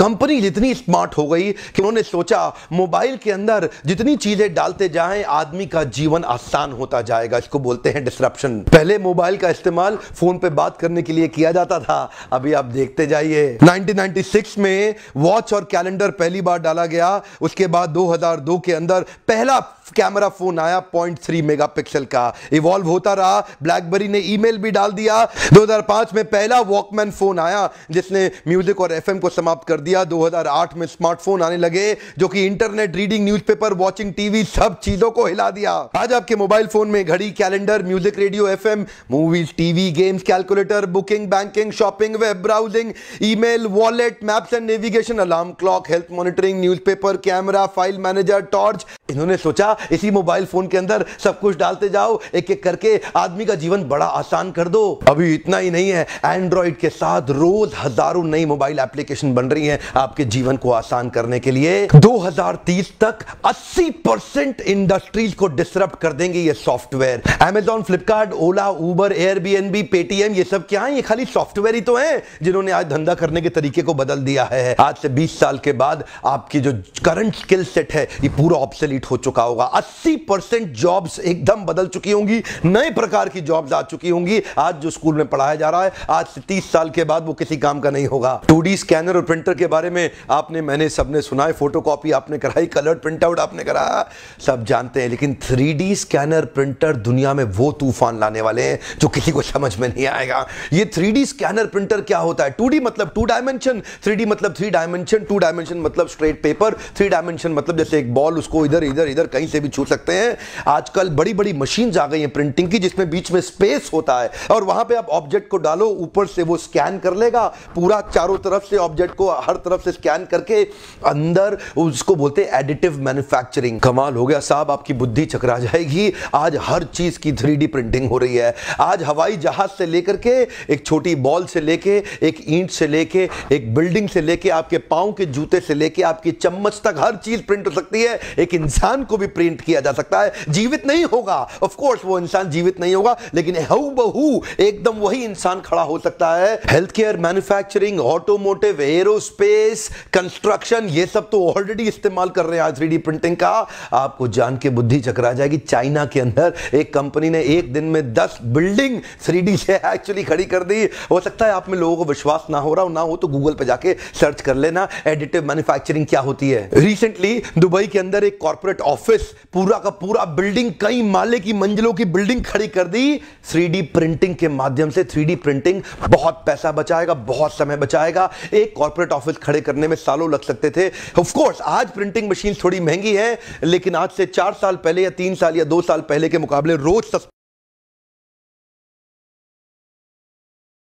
company जितनी smart हो गई कि उन्होंने सोचा मोबाइल के अंदर जितनी चीज़ें डालते जाएं आदमी का जीवन आसान होता जाएगा इसको बोलते हैं डिस्ट्रप्शन पहले मोबाइल का इस्तेमाल फ़ोन पे बात करने के लिए किया जाता था अभी आप देखते जाइए 1996 में वॉच और कैलेंडर पहली बार डाला गया उसके बाद 2002 के अंदर पहला कैमरा फ़ोन आया मेगा पिक्सल का इवॉल्व होता रहा ब्लैकबेरी ने ईमेल भी डाल दिया 2005 में पहला वॉकमैन फ़ोन आया जिसने म्यूज़िक और एफएम को समाप्त कर दिया 2008 में स्मार्टफोन आने लगे जो कि internet reading newspaper watching TV सब चीजों को हिला दिया आज आपके मोबाइल फोन में घड़ी calendar music radio FM movies TV games calculator booking banking shopping web browsing email wallet maps and navigation alarm clock health monitoring news camera file manager torch इन्होंने सोचा इसी मोबाइल फोन के अंदर सब कुछ डालते जाओ एक एक करके आदमी का जीवन बड़ा आसान कर दो अभी इतना ही नहीं है एंड्रॉइड के साथ रोज हजारों नई मोबाइल एप्लीकेशन बन रही हैं आपके जीवन को आसान करने के लिए 2030 तक 80 परसेंट इंडस्ट्रीज को डिस्टर्ब कर देंगे ये software Amazon Flipkart Ola Uber Airbnb Paytm ये सब क्या है ये खाली सॉफ्टवेयर ही तो है जिन्होंने आज धंधा करने के तरीके को बदल दिया है आज से बीस साल के बाद आपकी जो करंट स्किल सेट है ये पूरा ऑप्शन कंप्लीट हो चुका होगा 80 परसेंट जॉब्स एकदम बदल चुकी होंगी नए प्रकार की जॉब्स आ चुकी होंगी आज जो स्कूल में पढ़ाया जा रहा है आज से तीस साल के बाद वो किसी काम का नहीं होगा टू स्कैनर और प्रिंटर के बारे में आपने मैंने सबने सुना है फोटो आपने कराई कलर प्रिंट आउट आपने कराया सब जानते हैं लेकिन थ्री स्कैनर प्रिंटर दुनिया में वो तूफान लाने वाले हैं जो किसी को समझ में नहीं आएगा ये थ्री स्कैनर प्रिंटर क्या होता है टू मतलब टू डायमेंशन थ्री मतलब थ्री डायमेंशन टू डायमेंशन मतलब स्ट्रेट पेपर थ्री डायमेंशन मतलब जैसे एक बॉल उसको इधर इधर इधर कहीं से भी छू सकते हैं आजकल बड़ी बड़ी मशीन आ गई हैं प्रिंटिंग की जिसमें बीच में स्पेस होता है और वहां पे आप ऑब्जेक्ट को डालो ऊपर से वो स्कैन कर लेगा पूरा चारों तरफ से ऑब्जेक्ट को हर तरफ से स्कैन करके अंदर उसको बोलते हैं एडिटिव मैन्युफैक्चरिंग कमाल हो गया साहब आपकी बुद्धि चकरा जाएगी आज हर चीज की थ्री प्रिंटिंग हो रही है आज हवाई जहाज से लेकर के एक छोटी बॉल से लेके एक ईंट से लेके एक बिल्डिंग से लेके आपके पाँव के जूते से लेके आपकी चम्मच तक हर चीज प्रिंट हो सकती है एक इंसान इंसान को भी प्रिंट किया जा सकता है जीवित नहीं होगा ऑफ कोर्स वो इंसान जीवित नहीं होगा लेकिन हू बहू एकदम वही इंसान खड़ा हो सकता है health care manufacturing automotive aerospace construction ये सब तो ऑलरेडी इस्तेमाल कर रहे हैं आज थ्री प्रिंटिंग का आपको जान के बुद्धि चकरा जाएगी चाइना के अंदर एक कंपनी ने एक दिन में दस बिल्डिंग थ्री से एक्चुअली खड़ी कर दी हो सकता है आप में लोगों को विश्वास ना हो रहा हो ना हो तो गूगल पर जाके सर्च कर लेना एडिटिव मैन्युफैक्चरिंग क्या होती है रिसेंटली दुबई के अंदर एक कॉर्पोरेट कॉरपोरेट ऑफिस पूरा का पूरा बिल्डिंग कई माले की मंजिलों की बिल्डिंग खड़ी कर दी थ्री प्रिंटिंग के माध्यम से थ्री प्रिंटिंग बहुत पैसा बचाएगा बहुत समय बचाएगा एक कॉरपोरेट ऑफिस खड़े करने में सालों लग सकते थे ऑफकोर्स आज प्रिंटिंग मशीन थोड़ी महंगी है लेकिन आज से चार साल पहले या तीन साल या दो साल पहले के मुकाबले रोज सस्ते